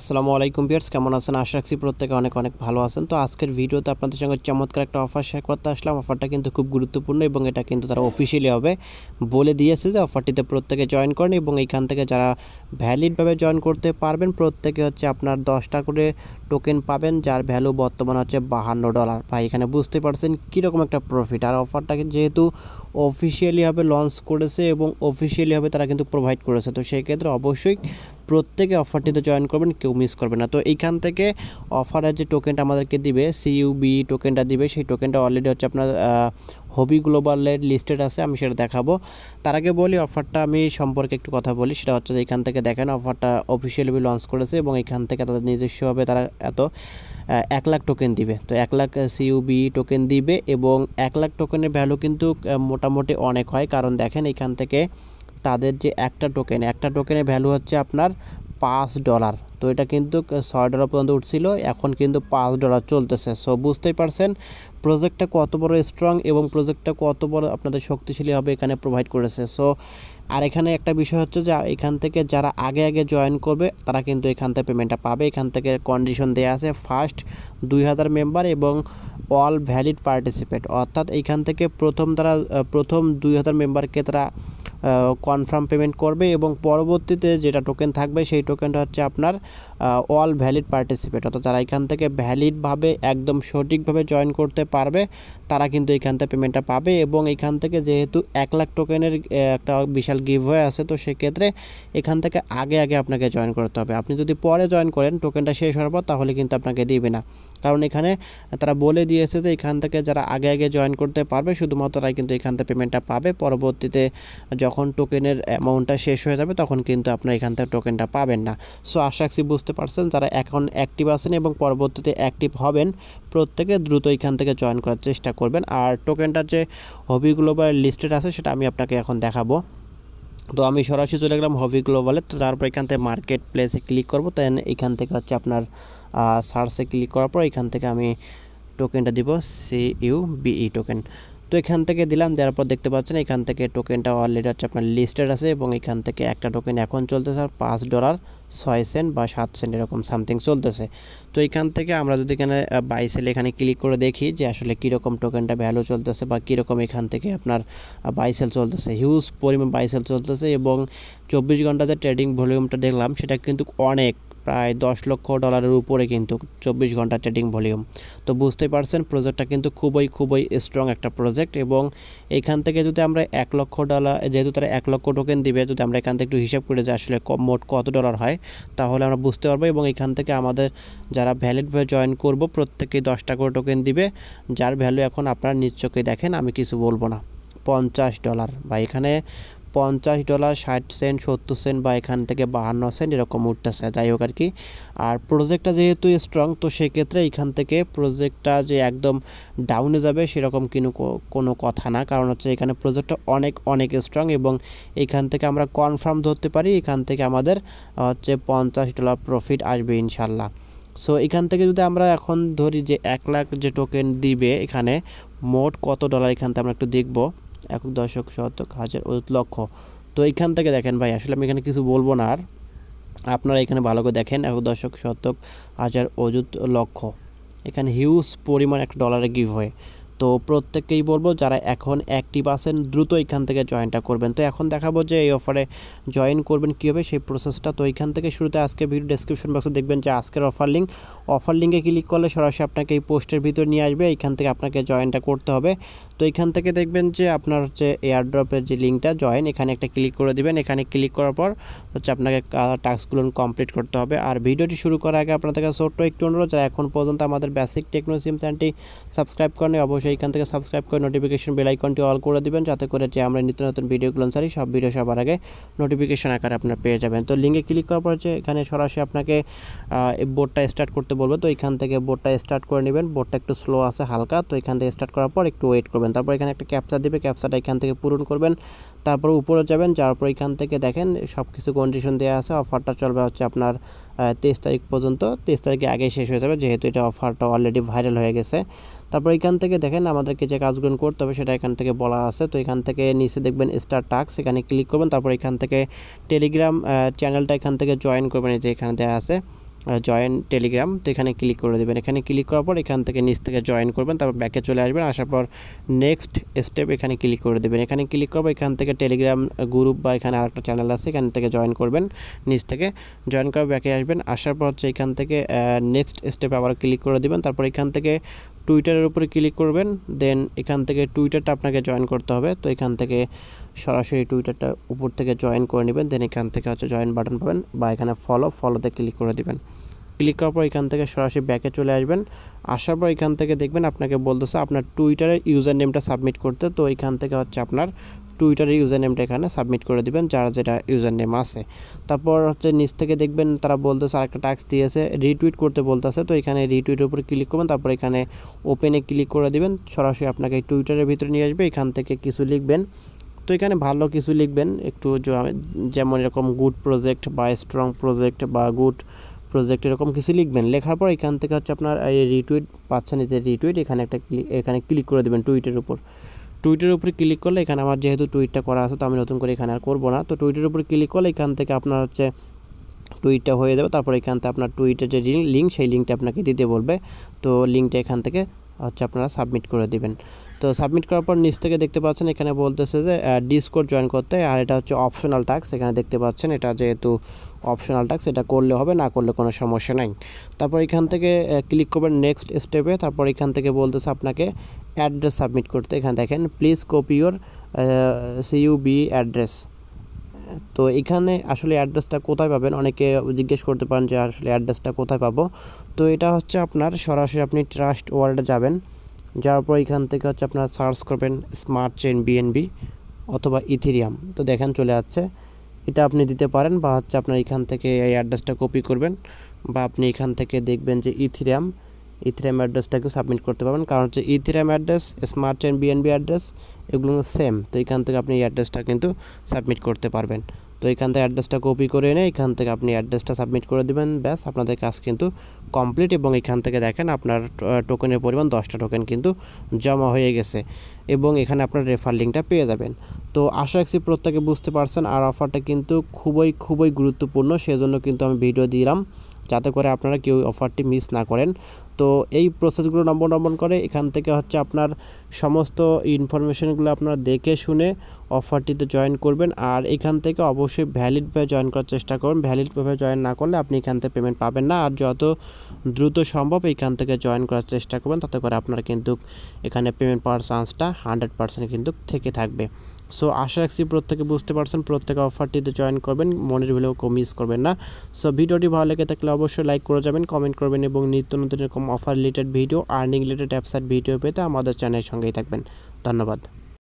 আসসালামু আলাইকুম বিয়ার্স কেমন আছেন আশা রাখছি প্রত্যেকে অনেক অনেক ভালো আছেন তো আজকের ভিডিওতে আপনাদের সঙ্গে চমৎকার একটা অফার শেয়ার করতে আসলাম অফারটা কিন্তু খুব গুরুত্বপূর্ণ এবং এটা কিন্তু তারা অফিসিয়ালি হবে বলে দিয়েছে যে অফারটিতে প্রত্যেকে জয়েন করেন এবং এইখান থেকে যারা ভ্যালিডভাবে জয়েন করতে পারবেন প্রত্যেকে হচ্ছে আপনার দশটা করে টোকেন পাবেন যার ভ্যালু বর্তমান হচ্ছে বাহান্ন ডলার বা এখানে বুঝতে পারছেন কীরকম একটা প্রফিট আর অফারটা যেহেতু অফিসিয়ালিভাবে লঞ্চ করেছে এবং অফিসিয়ালিভাবে তারা কিন্তু প্রোভাইড করেছে তো সেই ক্ষেত্রে অবশ্যই প্রত্যেকে অফারটিতে জয়েন করবেন কেউ মিস করবে না তো এইখান থেকে অফারের যে টোকেনটা আমাদেরকে দিবে সিইউবি টোকেনটা দিবে সেই টোকেনটা অলরেডি হচ্ছে আপনার হবি গ্লোবালের লিস্টেড আছে আমি সেটা দেখাবো তার আগে বলি অফারটা আমি সম্পর্কে একটু কথা বলি সেটা হচ্ছে যে এখান থেকে দেখেন অফারটা অফিসিয়ালি লঞ্চ করেছে এবং এখান থেকে তাদের নিজস্বভাবে তারা এত এক লাখ টোকেন দিবে তো এক লাখ সিইউবি টোকেন দিবে এবং এক লাখ টোকেনের ভ্যালু কিন্তু মোটামুটি অনেক হয় কারণ দেখেন এখান থেকে তাদের যে একটা টোকেন একটা টোকেনের ভ্যালু হচ্ছে আপনার পাঁচ ডলার তো এটা কিন্তু ছয় ডলার পর্যন্ত উঠছিল এখন কিন্তু পাঁচ ডলার চলতেছে সো বুঝতেই পারছেন প্রজেক্টটা কত বড় স্ট্রং এবং প্রজেক্টটা কত বড় আপনাদের শক্তিশালী হবে এখানে প্রোভাইড করেছে সো আর এখানে একটা বিষয় হচ্ছে যে এখান থেকে যারা আগে আগে জয়েন করবে তারা কিন্তু এখান থেকে পেমেন্টটা পাবে এখান থেকে কন্ডিশন দেওয়া আছে ফার্স্ট দুই হাজার মেম্বার এবং অল ভ্যালিড পার্টিসিপেট অর্থাৎ এইখান থেকে প্রথম তারা প্রথম দুই হাজার মেম্বারকে তারা কনফার্ম পেমেন্ট করবে এবং পরবর্তীতে যেটা টোকেন থাকবে সেই টোকেনটা হচ্ছে আপনার অল ভ্যালিড পার্টিসিপেট অর্থাৎ যারা এখান থেকে ভ্যালিডভাবে একদম সঠিকভাবে জয়েন করতে পারবে তারা কিন্তু এখান থেকে পেমেন্টটা পাবে এবং এখান থেকে যেহেতু এক লাখ টোকেনের একটা বিশাল হয়ে আছে তো সেক্ষেত্রে এখান থেকে আগে আগে আপনাকে জয়েন করতে হবে আপনি যদি পরে জয়েন করেন টোকেনটা শেষ হওয়ার পর তাহলে কিন্তু আপনাকে দিবে না কারণ এখানে তারা বলে দিয়েছে যে এখান থেকে যারা আগে আগে জয়েন করতে পারবে শুধুমাত্র তারাই কিন্তু এখান থেকে পেমেন্টটা পাবে পরবর্তীতে যখন যখন টোকেনের অ্যামাউন্টটা শেষ হয়ে যাবে তখন কিন্তু আপনারা এখান থেকে টোকেনটা পাবেন না সো আশা রাখছি বুঝতে পারছেন যারা এখন অ্যাক্টিভ আছেন এবং পরবর্তীতে অ্যাক্টিভ হবেন প্রত্যেকে দ্রুত এখান থেকে জয়েন করার চেষ্টা করবেন আর টোকেনটা যে হবি গ্লোবাল লিস্টেড আছে সেটা আমি আপনাকে এখন দেখাবো তো আমি সরাসরি চলে গেলাম হবি গ্লোবালে তো তারপর এখান থেকে মার্কেট প্লেসে ক্লিক করবো দেন এখান থেকে হচ্ছে আপনার সার্চে ক্লিক করার পর এখান থেকে আমি টোকেনটা দিব সি ইউ বিই টোকেন তো এখান থেকে দিলাম দেওয়ার পর দেখতে পাচ্ছেন এখান থেকে টোকেনটা অলরেডি হচ্ছে আপনার লিস্টেড আছে এবং এখান থেকে একটা টোকেন এখন চলতেছে আর পাঁচ ডলার ছয় সেন্ট বা সাত সেন্ট এরকম সামথিং চলতেছে তো এখান থেকে আমরা যদি এখানে বাইসেল এখানে ক্লিক করে দেখি যে আসলে কীরকম টোকেনটা ভ্যালু চলতেছে বা কীরকম এখান থেকে আপনার বাইসেল চলতেছে হিউজ পরিমাণ বাইসেল চলতেছে এবং চব্বিশ ঘন্টা যে ট্রেডিং ভলিউমটা দেখলাম সেটা কিন্তু অনেক প্রায় দশ লক্ষ ডলারের উপরে কিন্তু চব্বিশ ঘন্টা ট্রেডিং ভলিউম তো বুঝতে পারছেন প্রজেক্টটা কিন্তু খুবই খুবই স্ট্রং একটা প্রজেক্ট এবং এখান থেকে যদি আমরা এক লক্ষ ডলার যেহেতু তারা এক লক্ষ টোকেন দিবে যদি আমরা এখান থেকে একটু হিসাব করে যে আসলে মোট কত ডলার হয় তাহলে আমরা বুঝতে পারবো এবং এখান থেকে আমাদের যারা ভ্যালিডভাবে জয়েন করব প্রত্যেকেই দশটা করে টোকেন দিবে যার ভ্যালু এখন আপনারা নিশ্চয়ই দেখেন আমি কিছু বলবো না পঞ্চাশ ডলার বা এখানে পঞ্চাশ ডলার ষাট সেন্ট সত্তর সেন্ট বা এখান থেকে বাহান্ন সেন্ট এরকম উঠতেছে যাই হোক আর কি আর প্রজেক্টটা যেহেতু স্ট্রং তো সেক্ষেত্রে এখান থেকে প্রজেক্টটা যে একদম ডাউনে যাবে সেরকম কিন্তু কোনো কথা না কারণ হচ্ছে এখানে প্রজেক্টটা অনেক অনেক স্ট্রং এবং এখান থেকে আমরা কনফার্ম ধরতে পারি এখান থেকে আমাদের হচ্ছে পঞ্চাশ ডলার প্রফিট আসবে ইনশাল্লাহ সো এখান থেকে যদি আমরা এখন ধরি যে এক লাখ যে টোকেন দিবে এখানে মোট কত ডলার এখান থেকে আমরা একটু দেখবো একক দশক শতক হাজার লক্ষ তো এইখান থেকে দেখেন ভাই আসলে আমি এখানে কিছু বলবো না আর আপনারা এখানে ভালো করে দেখেন একক দশক শতক হাজার অযুত লক্ষ এখানে হিউজ পরিমাণ একটা ডলারে গিভ হয় তো প্রত্যেককেই বলবো যারা এখন অ্যাক্টিভ আছেন দ্রুত এখান থেকে জয়েনটা করবেন তো এখন দেখাবো যে এই অফারে জয়েন করবেন কীভাবে সেই প্রসেসটা তো এখান থেকে শুরুতে আজকে ভিডিও ডেসক্রিপশন বক্সে দেখবেন যে আজকের অফার লিঙ্ক অফার লিঙ্কে ক্লিক করলে সরাসরি আপনাকে এই পোস্টের ভিতরে নিয়ে আসবে এখান থেকে আপনাকে জয়েনটা করতে হবে তো এখান থেকে দেখবেন যে আপনার হচ্ছে এয়ারড্রপের যে লিঙ্কটা জয়েন এখানে একটা ক্লিক করে দেবেন এখানে ক্লিক করার পর হচ্ছে আপনাকে টাস্কগুলো কমপ্লিট করতে হবে আর ভিডিওটি শুরু করার আগে আপনাদের কাছে ছোট্ট একটু অনুরোধ যারা এখন পর্যন্ত আমাদের বেসিক টেকনোসিম চ্যানেলটি সাবস্ক্রাইব করেন অবশ্যই এখান থেকে সাবস্ক্রাইব করে নোটিফিকেশন বেল আইকনটি অল করে দিবেন যাতে করে যে আমরা নিত্য নতুন ভিডিওগুলো সারি সব ভিডিও সবার আগে নোটিফিকেশন আকারে আপনার পেয়ে যাবেন তো লিঙ্কে ক্লিক করার পর যে এখানে সরাসরি আপনাকে বোর্ডটা স্টার্ট করতে বলবো তো এখান থেকে বোর্ডটা স্টার্ট করে নেবেন বোর্ডটা একটু স্লো আছে হালকা তো এখান থেকে স্টার্ট করার পর একটু ওয়েট করবেন তারপর এখানে একটা ক্যাপচা দেবে ক্যাপচাটা এখান থেকে পূরণ করবেন তারপর উপরে যাবেন যাওয়ার পর এখান থেকে দেখেন সব কিছু কন্ডিশন দেওয়া আছে অফারটা চলবে হচ্ছে আপনার তেইশ তারিখ পর্যন্ত তেইশ তারিখে আগে শেষ হয়ে যাবে যেহেতু এটা অফারটা অলরেডি ভাইরাল হয়ে গেছে তারপর এখান থেকে দেখেন আমাদেরকে যে কাজগুলো করতে হবে সেটা এখান থেকে বলা আছে তো এখান থেকে নিচে দেখবেন স্টার টাক্স এখানে ক্লিক করবেন তারপর এখান থেকে টেলিগ্রাম চ্যানেলটা এখান থেকে জয়েন করবেন এই যে এখানে দেওয়া আছে জয়েন টেলিগ্রাম তো এখানে ক্লিক করে দেবেন এখানে ক্লিক করার পর এখান থেকে নিচ থেকে জয়েন করবেন তারপর ব্যাকে চলে আসবেন আসার পর নেক্সট স্টেপ এখানে ক্লিক করে দেবেন এখানে ক্লিক করবো এখান থেকে টেলিগ্রাম গ্রুপ বা এখানে আরেকটা চ্যানেল আছে এখান থেকে জয়েন করবেন নিচ থেকে জয়েন করে ব্যাকে আসবেন আসার পর হচ্ছে এখান থেকে নেক্সট স্টেপ আবার ক্লিক করে দেবেন তারপর এখান থেকে টুইটারের উপরে ক্লিক করবেন দেন এখান থেকে টুইটারটা আপনাকে জয়েন করতে হবে তো এখান থেকে সরাসরি টুইটারটা উপর থেকে জয়েন করে নেবেন দেন এখান থেকে হচ্ছে জয়েন বাটন পাবেন বা এখানে ফলো ফলোতে ক্লিক করে দেবেন ক্লিক করার পর এখান থেকে সরাসরি ব্যাকে চলে আসবেন আসার পর এখান থেকে দেখবেন আপনাকে বলতেছে আপনার টুইটারের ইউজার নেমটা সাবমিট করতে তো এখান থেকে হচ্ছে আপনার টুইটারের ইউজার নেমটা এখানে সাবমিট করে দেবেন যার যেটা ইউজার নেম আছে তারপর হচ্ছে নিচ থেকে দেখবেন তারা বলতেছে একটা টাস্ক দিয়েছে রিটুইট করতে বলতেছে তো এখানে রিটুইটের উপর ক্লিক করবেন তারপর এখানে ওপেনে ক্লিক করে দেবেন সরাসরি আপনাকে টুইটারের ভিতরে নিয়ে আসবে এখান থেকে কিছু লিখবেন তো এখানে ভালো কিছু লিখবেন একটু যেমন এরকম গুড প্রজেক্ট বা স্ট্রং প্রজেক্ট বা গুড প্রজেক্ট এরকম কিছু লিখবেন লেখার পর এখান থেকে হচ্ছে আপনার এই রিটুইট পাচ্ছেন এতে রিটুইট এখানে একটা এখানে ক্লিক করে দেবেন টুইটের উপর টুইটের উপরে ক্লিক করলে এখানে আমার যেহেতু টুইটটা করা আছে তো আমি নতুন করে এখানে আর করবো না তো টুইটের উপরে ক্লিক করলে এখান থেকে আপনার হচ্ছে টুইটটা হয়ে যাবে তারপর এখান থেকে আপনার টুইটের যে লিঙ্ক সেই লিঙ্কটা আপনাকে দিতে বলবে তো লিঙ্কটা এখান থেকে হচ্ছে আপনারা সাবমিট করে দিবেন তো সাবমিট করার পর নিচ থেকে দেখতে পাচ্ছেন এখানে বলতেছে যে ডিসকোড জয়েন করতে আর এটা হচ্ছে অপশনাল টাক্স এখানে দেখতে পাচ্ছেন এটা যেহেতু অপশনাল টাক্স এটা করলে হবে না করলে কোনো সমস্যা নাই তারপর এখান থেকে ক্লিক করবেন নেক্সট স্টেপে তারপর এখান থেকে বলতেছে আপনাকে অ্যাড্রেস সাবমিট করতে এখানে দেখেন please copy your CUB address তো এখানে আসলে অ্যাড্রেসটা কোথায় পাবেন অনেকে জিজ্ঞেস করতে পারেন যে আসলে অ্যাড্রেসটা কোথায় পাবো তো এটা হচ্ছে আপনার সরাসরি আপনি ট্রাস্ট ওয়ার্ল্ডে যাবেন যার পর এখান থেকে হচ্ছে আপনার সার্চ করবেন স্মার্ট চেন বিএনবি অথবা ইথিরিয়াম তো দেখেন চলে যাচ্ছে এটা আপনি দিতে পারেন বা হচ্ছে আপনার এখান থেকে এই অ্যাড্রেসটা কপি করবেন বা আপনি এখান থেকে দেখবেন যে ইথিরিয়াম ইথিরাম অ্যাড্রেসটাকেও সাবমিট করতে পারবেন কারণ হচ্ছে Ethereum address smart chain BNB address এগুলো সেম তো এখান থেকে আপনি এই অ্যাড্রেসটা কিন্তু সাবমিট করতে পারবেন তো এখান থেকে অ্যাড্রেসটা কপি করে এনে এখান থেকে আপনি অ্যাড্রেসটা সাবমিট করে দেবেন ব্যাস আপনাদের কাজ কিন্তু কমপ্লিট এবং এখান থেকে দেখেন আপনার টোকেনের পরিমাণ দশটা টোকেন কিন্তু জমা হয়ে গেছে এবং এখানে আপনার রেফার লিঙ্কটা পেয়ে যাবেন তো আশা রাখছি প্রত্যেকে বুঝতে পারছেন আর অফারটা কিন্তু খুবই খুবই গুরুত্বপূর্ণ সেজন্য কিন্তু আমি ভিডিও দিলাম যাতে করে আপনারা কেউ অফারটি মিস না করেন তো এই প্রসেসগুলো নম্বর করে এখান থেকে হচ্ছে আপনার সমস্ত ইনফরমেশনগুলো আপনারা দেখে শুনে অফারটিতে জয়েন করবেন আর এখান থেকে অবশ্যই ভ্যালিডভাবে জয়েন করার চেষ্টা করুন ভ্যালিডভাবে জয়েন না করলে আপনি এখান থেকে পেমেন্ট পাবেন না আর যত দ্রুত সম্ভব এখান থেকে জয়েন করার চেষ্টা করবেন তাতে করে আপনার কিন্তু এখানে পেমেন্ট পাওয়ার চান্সটা হান্ড্রেড পার্সেন্ট কিন্তু থেকে থাকবে সো আশা রাখছি প্রত্যেকে বুঝতে পারছেন প্রত্যেকে অফারটিতে জয়েন করবেন মনের ভিলেও মিস করবেন না সো ভিডিওটি ভালো লেগে থাকলে অবশ্যই লাইক করে যাবেন কমেন্ট করবেন এবং নিত্য নতুন এরকম offer related video earning related app site video পেতে আমাদের চ্যানেলের সঙ্গেই থাকবেন ধন্যবাদ